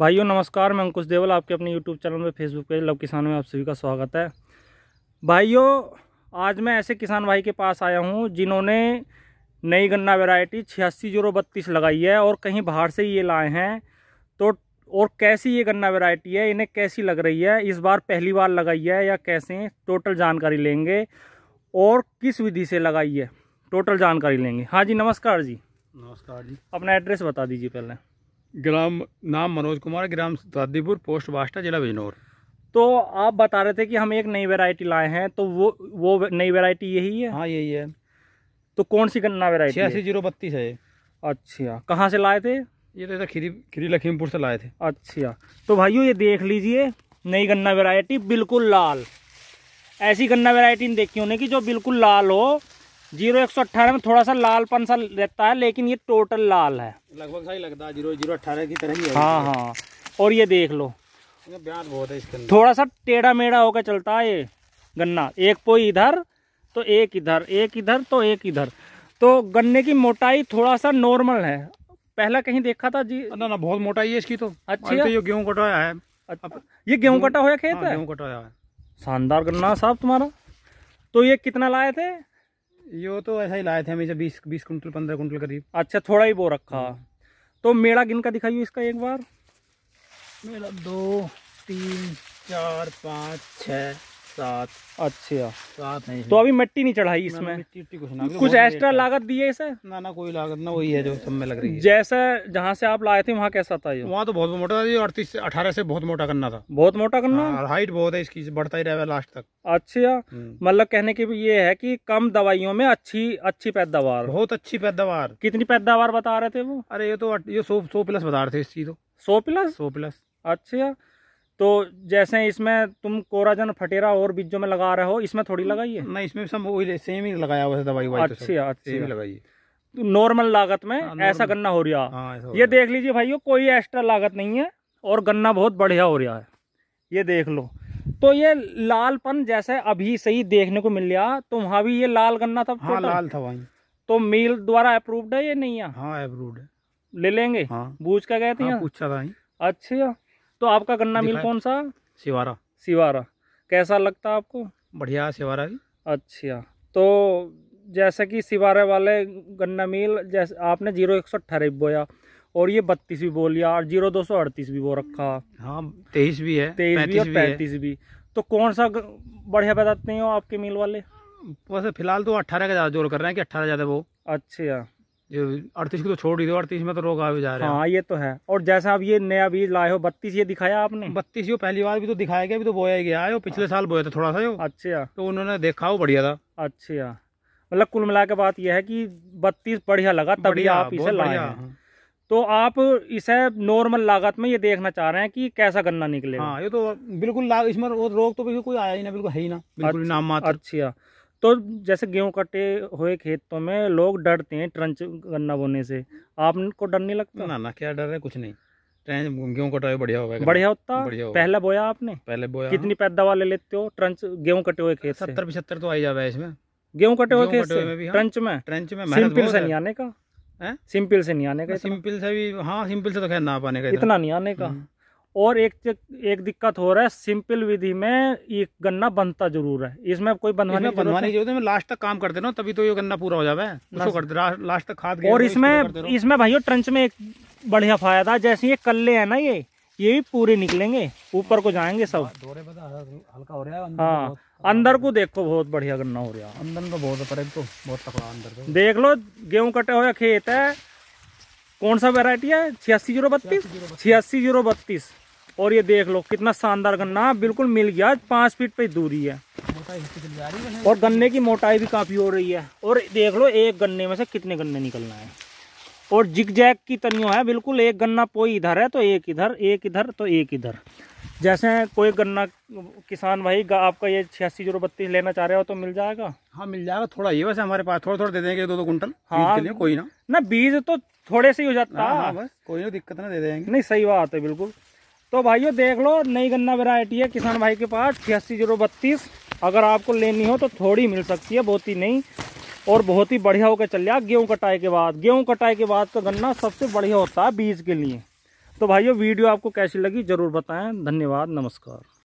भाइयों नमस्कार मैं अंकुश देवल आपके अपने यूट्यूब चैनल में फेसबुक पेज लव किसान में आप सभी का स्वागत है भाइयों आज मैं ऐसे किसान भाई के पास आया हूँ जिन्होंने नई गन्ना वेराइटी छियासी जीरो बत्तीस लगाई है और कहीं बाहर से ये लाए हैं तो और कैसी ये गन्ना वेराइटी है इन्हें कैसी लग रही है इस बार पहली बार लगाई है या कैसे टोटल जानकारी लेंगे और किस विधि से लगाई है टोटल जानकारी लेंगे हाँ जी नमस्कार जी नमस्कार जी अपना एड्रेस बता दीजिए पहले ग्राम नाम मनोज कुमार ग्राम सादीपुर पोस्ट बास्टा जिला बिजनौर तो आप बता रहे थे कि हम एक नई वेरायटी लाए हैं तो वो वो नई वेरायटी यही है हाँ यही है तो कौन सी गन्ना वेरायटी छियासी जीरो बत्तीस है अच्छा कहाँ से लाए थे ये तो खीरी खीरी लखीमपुर से लाए थे अच्छा तो भाइयों ये देख लीजिए नई गन्ना वेरायटी बिल्कुल लाल ऐसी गन्ना वेरायटी देखी होने की जो बिल्कुल लाल हो जीरो एक सौ अट्ठारह में थोड़ा सा लालपन सा रहता है लेकिन ये टोटल लाल है लगभग सही लगता है जीरो जीरो अट्ठारह की तरह ही है हाँ हाँ और ये देख लो ब्याज बहुत है इसके अंदर थोड़ा सा टेढ़ा मेढ़ा होकर चलता है ये गन्ना एक पोई इधर तो एक इधर एक इधर तो एक इधर तो गन्ने की मोटाई थोड़ा सा नॉर्मल है पहला कहीं देखा था जी ना ना बहुत मोटाई है इसकी तो अच्छी तो ये गेहूँ कटाया है अच्छा ये गेहूँ कटा हुआ खेत है हाँ, गेहूँ कटाया है शानदार गन्ना साहब तुम्हारा तो ये कितना लाए थे यो तो ऐसा ही लाए थे हमेशा बीस बीस कुंटल पंद्रह कुंटल करीब अच्छा थोड़ा ही बो रखा हाँ। तो मेड़ा गिन का दिखाइए इसका एक बार मेड़ा दो तीन चार पाँच छः सात अच्छा सात है तो अभी मिट्टी नहीं चढ़ाई इसमें कुछ एक्स्ट्रा लागत दी है इसे अच्छा। ना ना कोई लागत ना वही है जो सब में लग रही है जैसे जहाँ से आप लाए थे वहाँ कैसा था ये वहाँ तो बहुत मोटा था अड़तीस से अठारह से बहुत मोटा करना था बहुत मोटा करना हाइट बहुत है इसकी बढ़ता ही रहेगा लास्ट तक अच्छा हम्म। मतलब कहने की ये है की कम दवाइयों में अच्छी अच्छी पैदावार बहुत अच्छी पैदावार कितनी पैदावार बता रहे थे वो अरे ये तो ये सौ सौ प्लस बता रहे थे इस चीज तो। सौ प्लस सौ प्लस अच्छा तो जैसे इसमें तुम कोराजन फटेरा और बीजों में लगा रहे हो इसमें थोड़ी लगाइए नहीं इसमें सब वही सेम ही लगाया हुआ है दवाई अच्छी अच्छी तो नॉर्मल अच्छा, अच्छा। तो लागत में आ, हाँ, ऐसा गन्ना हो रहा हाँ, है ये देख लीजिए भाइयों कोई एक्स्ट्रा लागत नहीं है और गन्ना बहुत बढ़िया हो रहा है ये देख लो तो ये लालपन जैसे अभी सही देखने को मिल रहा तो वहाँ भी ये लाल गन्ना था हाँ, लाल था भाई तो मील द्वारा अप्रूव्ड है ये नहीं है हाँ अप्रूव्ड है ले लेंगे हाँ। बूझ का गए थे हाँ, पूछा था अच्छा तो आपका गन्ना मिल कौन सा सिवारा सिवारा कैसा लगता आपको बढ़िया सिवारा भी अच्छा तो जैसे कि सिवारे वाले गन्ना मिल जैसे आपने जीरो एक सौ अट्ठारह बोया और ये बत्तीस भी बोलिया और जीरो दो सौ अड़तीस भी बो रखा हाँ तेईस भी है तेईस भी और पैंतीस भी, भी तो कौन सा बढ़िया बताते हो आपके मिल वाले वैसे फिलहाल तो अट्ठारह का ज़्यादा जोर कर रहे हैं कि अट्ठारह ज़्यादा वो अच्छा ये अड़तीस को तो छोड़ ही दो अड़तीस में तो रोग आवे जा रहे हैं हाँ ये तो है और जैसा अब ये नया बीज लाए हो बत्तीस ये दिखाया आपने बत्तीस यो पहली बार भी तो दिखाया गया अभी तो बोया गया है पिछले साल बोया था थोड़ा सा यो अच्छा तो उन्होंने देखा हो बढ़िया था अच्छा मतलब कुल मिला के बात यह है कि बत्तीस बढ़िया लगा तभी आप इसे लाए हैं हाँ। तो आप इसे नॉर्मल लागत में ये देखना चाह रहे हैं कि कैसा गन्ना निकले हाँ ये तो बिल्कुल इसमें रोग तो कोई आया ही ना बिल्कुल है ही ना बिल्कुल नाम अच्छा तो जैसे गेहूँ कटे हुए खेतों में लोग डरते हैं ट्रंच गन्ना बोने से आपको डर नहीं लगता ना ना क्या डर है कुछ नहीं गेहूँ कटाई बढ़िया होगा बढ़िया होता बढ़िया पहले बोया आपने पहले बोया कितनी पैदावार ले लेते हो ट्रंच गेहूँ कटे हुए खेत सत्तर पिछहत्तर तो आई जावा इसमें गेहूँ कटे हुए खेत हाँ। ट्रंच में ट्रंच में सिंपल से नहीं आने का सिंपल से नहीं आने का सिंपल से भी हाँ सिंपल से तो खैर ना पाने का इतना नहीं आने का हम्म। और एक एक दिक्कत हो रहा है सिंपल विधि में ये गन्ना बनता जरूर है इसमें कोई बनवाने बनवाने की जरूरत है लास्ट तक काम करते ना तभी तो ये गन्ना पूरा हो जाए लास्ट तक खाद और इसमें इसमें भाइयों ट्रंच में एक बढ़िया फायदा जैसे ये कल्ले है ना ये ये भी पूरे निकलेंगे ऊपर को जाएंगे सब हाँ, हल्का हो रहा है हाँ अंदर को देखो बहुत बढ़िया गन्ना हो रहा है अंदर तो बहुत तो बहुत तकड़ा अंदर देख लो गेहूं कटे हुए खेत है कौन सा वेराइटी है छियासी जीरो बत्तीस छियासी जीरो बत्तीस और ये देख लो कितना शानदार गन्ना बिल्कुल मिल गया पांच फीट पे दूरी है और गन्ने की मोटाई भी काफ़ी हो रही है और देख लो एक गन्ने में से कितने गन्ने निकलना है और जिग जैक की तनियों है बिल्कुल एक गन्ना कोई इधर है तो एक इधर एक इधर तो एक इधर जैसे कोई गन्ना किसान भाई आपका ये छियासी जीरो बत्तीस लेना चाह रहे हो तो मिल जाएगा हाँ मिल जाएगा थोड़ा ये वैसे हमारे पास थोड़ा थोड़ा दे देंगे दो दो कुंटल हाँ के लिए कोई ना ना बीज तो थोड़े से ही हो जाता है हाँ, हाँ, कोई ना दिक्कत ना दे देंगे नहीं सही बात है बिल्कुल तो भाइयों देख लो नई गन्ना वेराइटी है किसान भाई के पास छियासी जीरो बत्तीस अगर आपको लेनी हो तो थोड़ी मिल सकती है बहुत ही नहीं और बहुत ही बढ़िया होकर चल जाए गेहूँ कटाई के बाद गेहूँ कटाई के बाद का गन्ना सबसे बढ़िया होता है बीज के लिए तो भाइयों वीडियो आपको कैसी लगी ज़रूर बताएं धन्यवाद नमस्कार